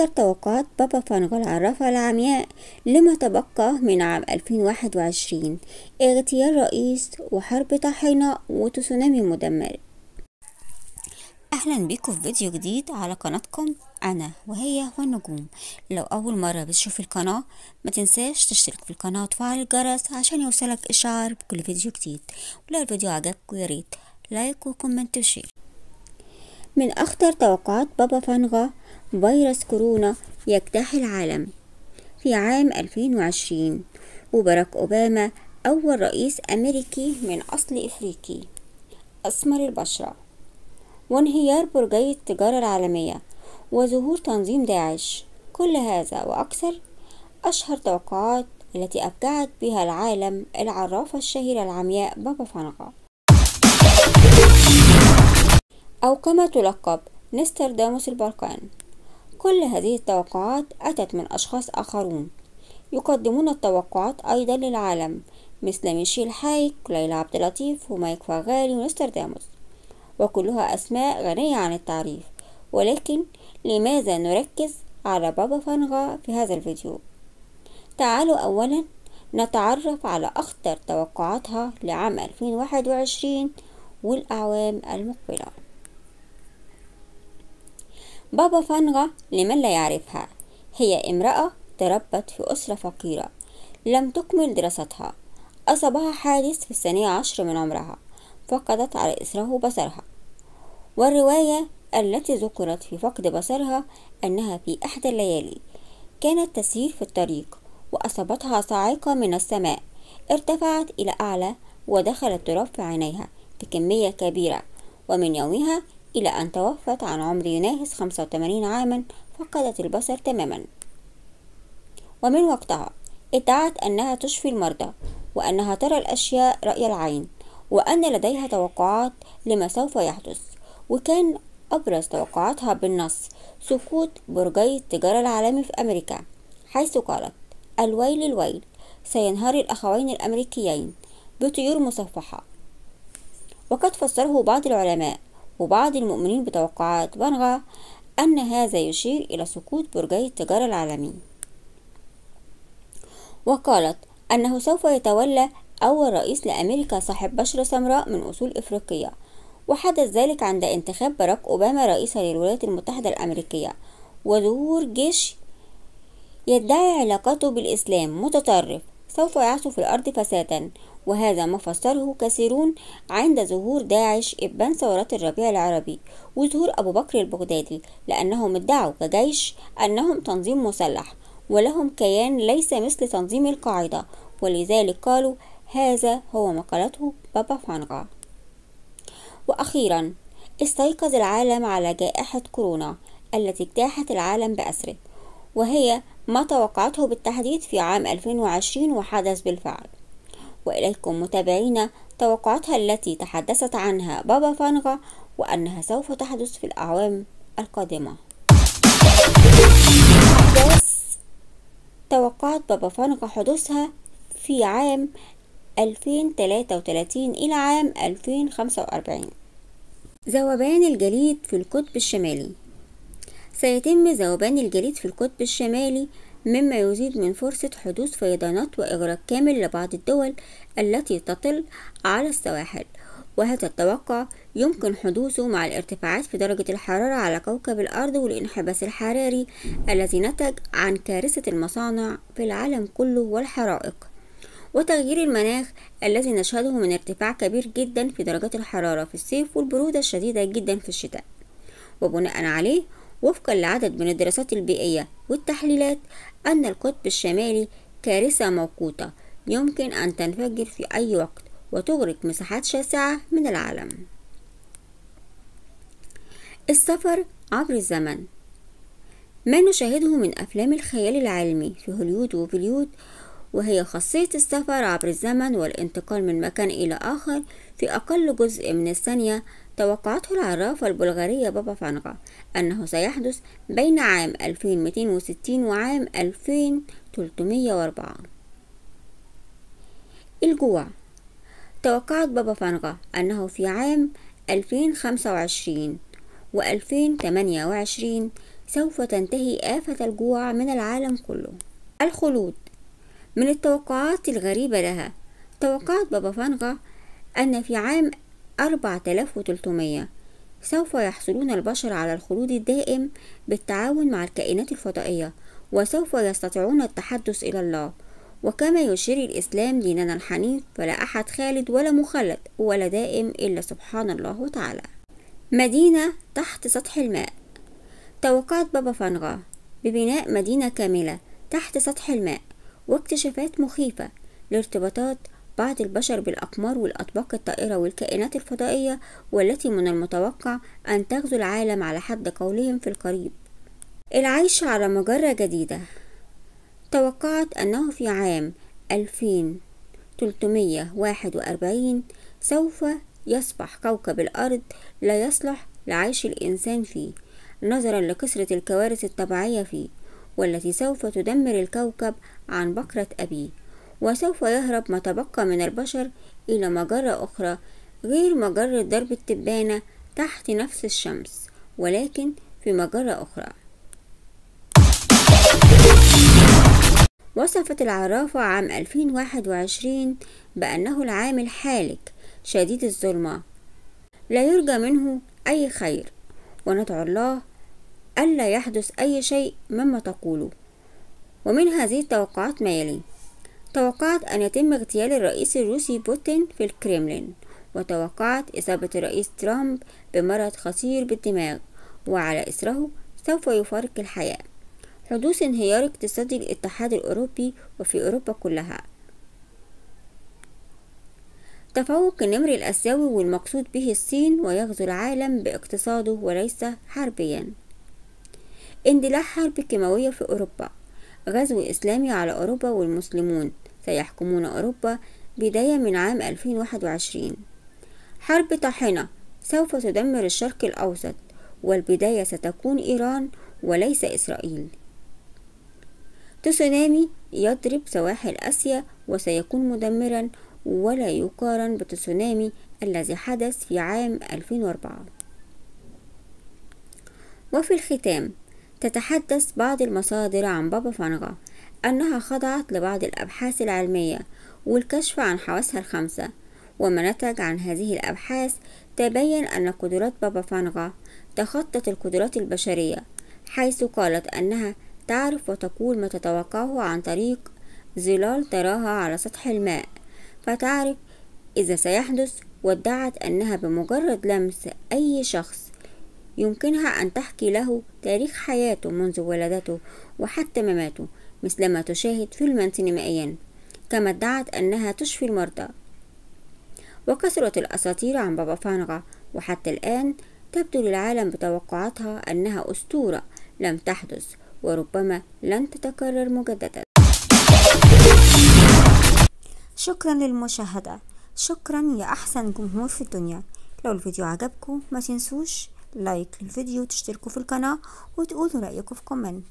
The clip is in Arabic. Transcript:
تقدر توقعات بابا فانغل الرافعة العمياء لما تبقى من عام 2021 اغتيال رئيس وحرب طاحنة وتسونامي مدمر اهلا بكم في فيديو جديد على قناتكم انا وهي والنجوم لو اول مره بتشوف القناه ما تنساش تشترك في القناه وتفعل الجرس عشان يوصلك اشعار بكل فيديو جديد ولو الفيديو عجبكم ياريت لايك وكومنت وشير من اخطر توقعات بابا فانغا فيروس كورونا يجتاح العالم في عام 2020 وباراك أوباما أول رئيس أمريكي من أصل إفريقي أسمر البشرة وانهيار برجي التجارة العالمية وظهور تنظيم داعش كل هذا وأكثر أشهر توقعات التي أبدعت بها العالم العرافة الشهيرة العمياء بابا فنقة أو كما تلقب نسترداموس البركان كل هذه التوقعات أتت من أشخاص آخرون يقدمون التوقعات أيضا للعالم مثل ميشيل حايك ليلى عبد اللطيف ومايك فغالي داموس وكلها أسماء غنية عن التعريف ولكن لماذا نركز على بابا فانغا في هذا الفيديو تعالوا أولا نتعرف على أخطر توقعاتها لعام 2021 والأعوام المقبلة بابا فانغا لمن لا يعرفها هي امرأة تربت في أسرة فقيرة لم تكمل دراستها أصابها حادث في الثانية عشر من عمرها فقدت على إثره بصرها والرواية التي ذكرت في فقد بصرها أنها في إحدى الليالي كانت تسير في الطريق وأصابتها صاعقة من السماء ارتفعت إلى أعلى ودخل التراب في عينيها بكمية كبيرة ومن يومها إلى أن توفت عن عمر يناهز 85 عاما فقدت البصر تماما ومن وقتها ادعت أنها تشفي المرضى وأنها ترى الأشياء رأي العين وأن لديها توقعات لما سوف يحدث وكان أبرز توقعاتها بالنص سقوط برجي التجارة العالمي في أمريكا حيث قالت الويل الويل سينهار الأخوين الأمريكيين بطيور مصفحة وقد فسره بعض العلماء وبعض المؤمنين بتوقعات بنغا أن هذا يشير إلى سقوط برجي التجارة العالمي وقالت أنه سوف يتولى أول رئيس لأمريكا صاحب بشرة سمراء من أصول إفريقية وحدث ذلك عند انتخاب باراك أوباما رئيسا للولايات المتحدة الأمريكية وظهور جيش يدعي علاقته بالإسلام متطرف سوف في الأرض فسادا وهذا ما فسره كثيرون عند ظهور داعش إبان ثورات الربيع العربي وظهور أبو بكر البغدادي لأنهم ادعوا كجيش أنهم تنظيم مسلح ولهم كيان ليس مثل تنظيم القاعدة ولذلك قالوا هذا هو مقالته بابا فانغا وأخيرا استيقظ العالم على جائحة كورونا التي اجتاحت العالم بأسره وهي ما توقعته بالتحديد في عام 2020 وحدث بالفعل وإليكم متابعينا توقعاتها التي تحدثت عنها بابا فانغا وأنها سوف تحدث في الأعوام القادمة توقعت بابا فانغا حدوثها في عام 2033 إلى عام 2045 ذوبان الجليد في القطب الشمالي سيتم ذوبان الجليد في القطب الشمالي مما يزيد من فرصة حدوث فيضانات وإغراق كامل لبعض الدول التي تطل على السواحل وهذا التوقع يمكن حدوثه مع الارتفاعات في درجة الحرارة على كوكب الأرض والانحباس الحراري الذي نتج عن كارثة المصانع في العالم كله والحرائق وتغيير المناخ الذي نشهده من ارتفاع كبير جدا في درجات الحرارة في الصيف والبرودة الشديدة جدا في الشتاء وبناء عليه وفقا لعدد من الدراسات البيئية والتحليلات أن القطب الشمالي كارثة موقوتة يمكن أن تنفجر في أي وقت وتغرق مساحات شاسعة من العالم السفر عبر الزمن ما نشاهده من أفلام الخيال العلمي في هوليود وبليود وهي خاصية السفر عبر الزمن والانتقال من مكان إلى آخر في أقل جزء من الثانية توقعته العرافة البلغارية بابا فانغا أنه سيحدث بين عام 2260 وعام 2304 الجوع توقعت بابا فانغا أنه في عام 2025 و 2028 سوف تنتهي آفة الجوع من العالم كله الخلود من التوقعات الغريبة لها توقعت بابا فانغا أن في عام 4300 سوف يحصلون البشر على الخلود الدائم بالتعاون مع الكائنات الفضائية وسوف يستطيعون التحدث إلى الله وكما يشير الإسلام ديننا الحنيف فلا أحد خالد ولا مخلد ولا دائم إلا سبحان الله تعالى مدينة تحت سطح الماء توقعت بابا فانغا ببناء مدينة كاملة تحت سطح الماء واكتشافات مخيفة لارتباطات بعض البشر بالأقمار والأطباق الطائرة والكائنات الفضائية والتي من المتوقع أن تغزو العالم على حد قولهم في القريب العيش على مجرة جديدة توقعت أنه في عام 2341 سوف يصبح كوكب الأرض لا يصلح لعيش الإنسان فيه نظرا لكثرة الكوارث الطبيعية فيه والتي سوف تدمر الكوكب عن بكرة أبيه وسوف يهرب ما تبقى من البشر إلى مجرة أخرى غير مجرة درب التبانة تحت نفس الشمس ولكن في مجرة أخرى وصفت العرافة عام 2021 بأنه العام الحالك شديد الظلمة لا يرجى منه أي خير وندعو الله ألا يحدث أي شيء مما تقوله ومن هذه التوقعات ما يلي توقعت أن يتم اغتيال الرئيس الروسي بوتين في الكريملين وتوقعت إصابة الرئيس ترامب بمرض خطير بالدماغ وعلى إثره سوف يفارق الحياة حدوث انهيار اقتصادي الاتحاد الأوروبي وفي أوروبا كلها تفوق النمر الآسيوي والمقصود به الصين ويغزو العالم باقتصاده وليس حربيا اندلاع حرب كيماوية في أوروبا غزو إسلامي على أوروبا والمسلمون سيحكمون أوروبا بداية من عام 2021 حرب طاحنة سوف تدمر الشرق الأوسط والبداية ستكون إيران وليس إسرائيل تسونامي يضرب سواحل آسيا وسيكون مدمرا ولا يقارن بتسونامي الذي حدث في عام 2004 وفي الختام تتحدث بعض المصادر عن بابا فانغا أنها خضعت لبعض الأبحاث العلمية والكشف عن حواسها الخمسة وما نتج عن هذه الأبحاث تبين أن قدرات بابا فانغا تخطت القدرات البشرية حيث قالت أنها تعرف وتقول ما تتوقعه عن طريق ظلال تراها على سطح الماء فتعرف إذا سيحدث وادعت أنها بمجرد لمس أي شخص يمكنها أن تحكي له تاريخ حياته منذ ولادته وحتى مماته مثلما تشاهد فيلما سينمائيا كما ادعت أنها تشفي المرضى وكثرت الأساطير عن بابا فانغا وحتى الآن تبدو للعالم بتوقعاتها أنها أسطورة لم تحدث وربما لن تتكرر مجددا شكرا للمشاهدة شكرا يا أحسن جمهور في الدنيا لو الفيديو عجبكم ما تنسوش لايك للفيديو وتشتركوا في القناة وتقولوا رأيكم في كومنت